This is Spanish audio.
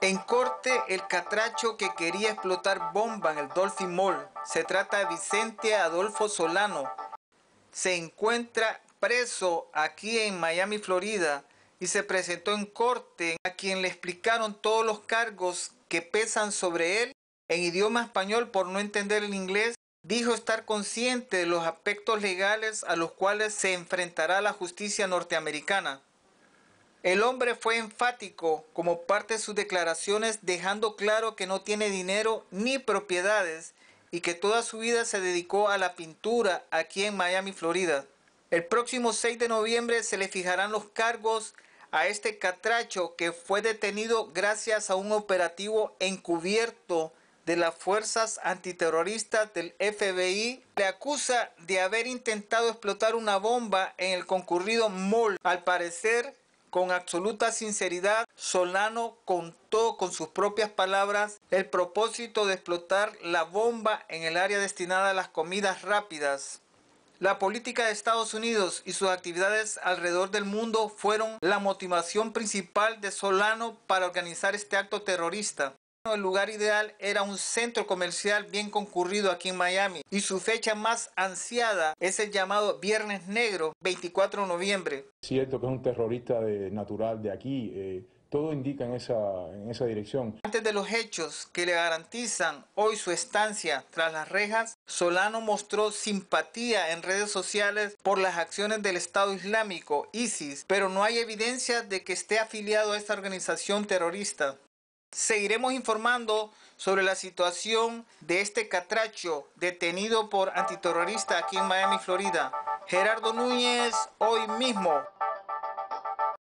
En corte, el catracho que quería explotar bomba en el Dolphin Mall, se trata de Vicente Adolfo Solano, se encuentra preso aquí en Miami, Florida, y se presentó en corte a quien le explicaron todos los cargos que pesan sobre él en idioma español por no entender el inglés, dijo estar consciente de los aspectos legales a los cuales se enfrentará la justicia norteamericana. El hombre fue enfático como parte de sus declaraciones dejando claro que no tiene dinero ni propiedades y que toda su vida se dedicó a la pintura aquí en Miami, Florida. El próximo 6 de noviembre se le fijarán los cargos a este catracho que fue detenido gracias a un operativo encubierto de las fuerzas antiterroristas del FBI le acusa de haber intentado explotar una bomba en el concurrido mall. Al parecer, con absoluta sinceridad, Solano contó con sus propias palabras el propósito de explotar la bomba en el área destinada a las comidas rápidas. La política de Estados Unidos y sus actividades alrededor del mundo fueron la motivación principal de Solano para organizar este acto terrorista. El lugar ideal era un centro comercial bien concurrido aquí en Miami y su fecha más ansiada es el llamado Viernes Negro, 24 de noviembre. Cierto que es un terrorista de, natural de aquí, eh, todo indica esa, en esa dirección. Antes de los hechos que le garantizan hoy su estancia tras las rejas, Solano mostró simpatía en redes sociales por las acciones del Estado Islámico, ISIS, pero no hay evidencia de que esté afiliado a esta organización terrorista seguiremos informando sobre la situación de este catracho detenido por antiterrorista aquí en Miami, Florida. Gerardo Núñez, hoy mismo